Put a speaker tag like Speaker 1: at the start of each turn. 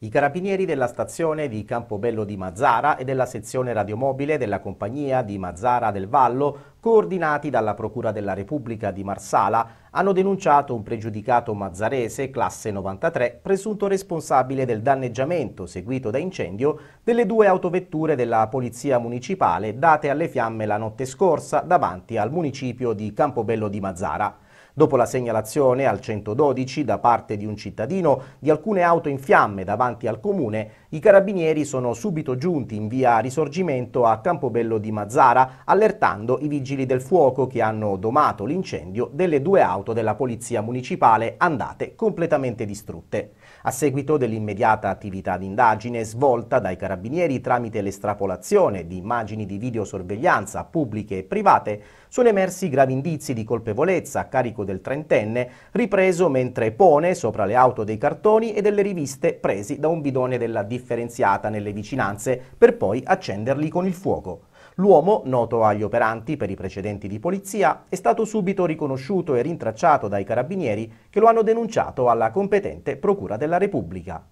Speaker 1: I carabinieri della stazione di Campobello di Mazzara e della sezione radiomobile della compagnia di Mazzara del Vallo, coordinati dalla Procura della Repubblica di Marsala, hanno denunciato un pregiudicato mazzarese, classe 93, presunto responsabile del danneggiamento seguito da incendio delle due autovetture della Polizia Municipale date alle fiamme la notte scorsa davanti al municipio di Campobello di Mazzara dopo la segnalazione al 112 da parte di un cittadino di alcune auto in fiamme davanti al comune, i carabinieri sono subito giunti in via Risorgimento a Campobello di Mazzara, allertando i vigili del fuoco che hanno domato l'incendio delle due auto della polizia municipale andate completamente distrutte. A seguito dell'immediata attività d'indagine svolta dai carabinieri tramite l'estrapolazione di immagini di videosorveglianza pubbliche e private, sono emersi gravi indizi di colpevolezza a carico del trentenne, ripreso mentre pone sopra le auto dei cartoni e delle riviste presi da un bidone della differenziata nelle vicinanze per poi accenderli con il fuoco. L'uomo, noto agli operanti per i precedenti di polizia, è stato subito riconosciuto e rintracciato dai carabinieri che lo hanno denunciato alla competente Procura della Repubblica.